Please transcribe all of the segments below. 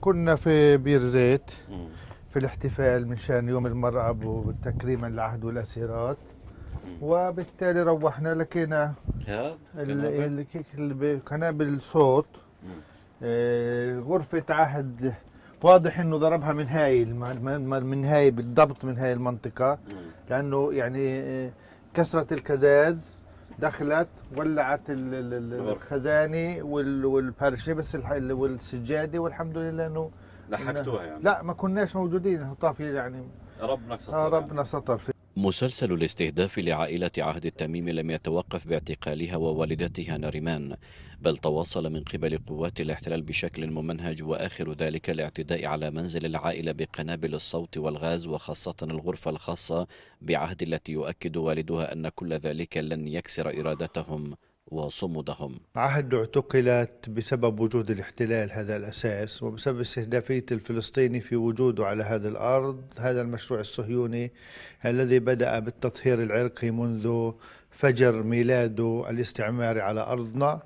كنا في بير زيت في الاحتفال من شان يوم المرأة وتكريما لعهد والأسيرات وبالتالي روحنا لقينا قنابل صوت آه، غرفة عهد واضح انه ضربها من هاي من هاي بالضبط من هاي المنطقة لأنه يعني آه، كسرت الكزاز دخلت ولعت الخزانه والبرشه بس والسجاده والحمد لله انه لحقتوها يعني لا ما كناش موجودين طافي يعني ربنا ستر ربنا يعني. ستر مسلسل الاستهداف لعائلة عهد التميم لم يتوقف باعتقالها ووالدتها نريمان بل تواصل من قبل قوات الاحتلال بشكل ممنهج وآخر ذلك الاعتداء على منزل العائلة بقنابل الصوت والغاز وخاصة الغرفة الخاصة بعهد التي يؤكد والدها أن كل ذلك لن يكسر إرادتهم وصمودهم عهد اعتقلت بسبب وجود الاحتلال هذا الأساس وبسبب استهدافية الفلسطيني في وجوده على هذا الأرض هذا المشروع الصهيوني الذي بدأ بالتطهير العرقي منذ فجر ميلاده الاستعماري على أرضنا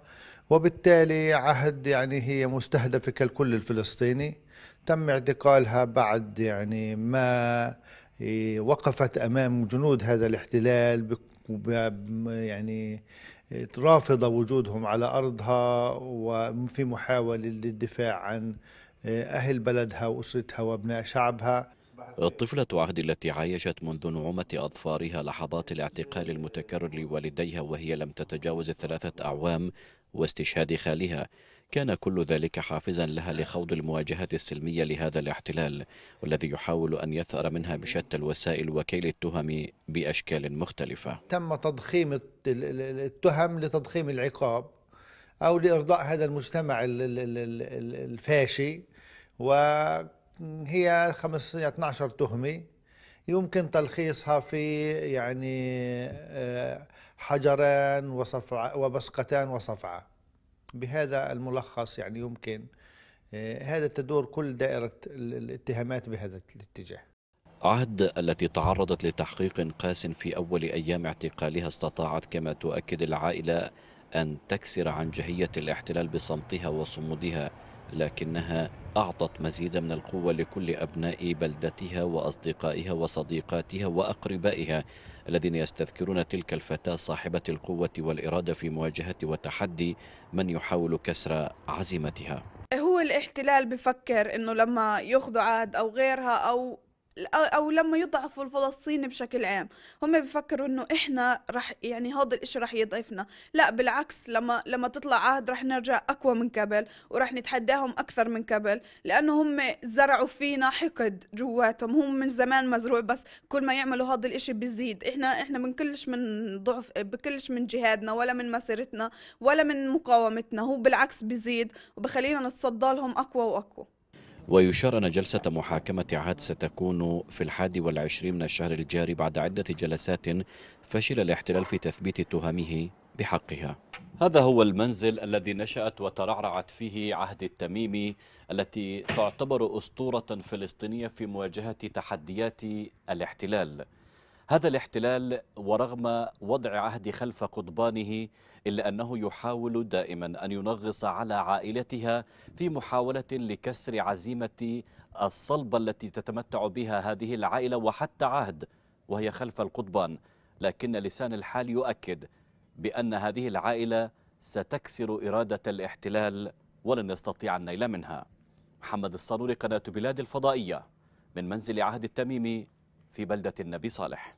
وبالتالي عهد يعني هي مستهدفة كالكل الفلسطيني تم اعتقالها بعد يعني ما إيه، وقفت أمام جنود هذا الاحتلال يعني رافضة وجودهم على أرضها وفي محاولة للدفاع عن أهل بلدها وأسرتها وأبناء شعبها الطفلة عهد التي عايشت منذ نعومة أظفارها لحظات الاعتقال المتكرر لوالديها وهي لم تتجاوز الثلاثة أعوام واستشهاد خالها كان كل ذلك حافزا لها لخوض المواجهات السلمية لهذا الاحتلال والذي يحاول أن يثأر منها بشتى الوسائل وكيل التهم بأشكال مختلفة تم تضخيم التهم لتضخيم العقاب أو لإرضاء هذا المجتمع الفاشي وهي 12 تهمة يمكن تلخيصها في يعني آه، حجران وصفع وبصقتان وصفعة بهذا الملخص يعني يمكن آه، هذا تدور كل دائرة الاتهامات بهذا الاتجاه عهد التي تعرضت لتحقيق قاس في أول أيام اعتقالها استطاعت كما تؤكد العائلة أن تكسر عن جهية الاحتلال بصمتها وصمودها لكنها أعطت مزيدا من القوة لكل أبناء بلدتها وأصدقائها وصديقاتها وأقربائها الذين يستذكرون تلك الفتاة صاحبة القوة والإرادة في مواجهة وتحدي من يحاول كسر عزيمتها هو الاحتلال بفكر انه لما ياخذوا عهد او غيرها او او لما يضعفوا الفلسطيني بشكل عام هم بيفكروا انه احنا رح يعني هذا الاشي رح يضعفنا لا بالعكس لما لما تطلع عهد رح نرجع اقوى من قبل ورح نتحداهم اكثر من قبل لانه هم زرعوا فينا حقد جواتهم هم من زمان مزروع بس كل ما يعملوا هذا الاشي بيزيد احنا احنا بنكلش من ضعف بكلش من جهادنا ولا من مسيرتنا ولا من مقاومتنا هو بالعكس بيزيد وبخلينا نتصدى لهم اقوى واقوى ويشار أن جلسة محاكمة عهد ستكون في الحادي والعشرين من الشهر الجاري بعد عدة جلسات فشل الاحتلال في تثبيت تهمه بحقها هذا هو المنزل الذي نشأت وترعرعت فيه عهد التميمي التي تعتبر أسطورة فلسطينية في مواجهة تحديات الاحتلال هذا الاحتلال ورغم وضع عهد خلف قضبانه إلا أنه يحاول دائما أن ينغص على عائلتها في محاولة لكسر عزيمة الصلبة التي تتمتع بها هذه العائلة وحتى عهد وهي خلف القضبان لكن لسان الحال يؤكد بأن هذه العائلة ستكسر إرادة الاحتلال ولن يستطيع النيل منها محمد الصانوري قناة بلاد الفضائية من منزل عهد التميمي في بلدة النبي صالح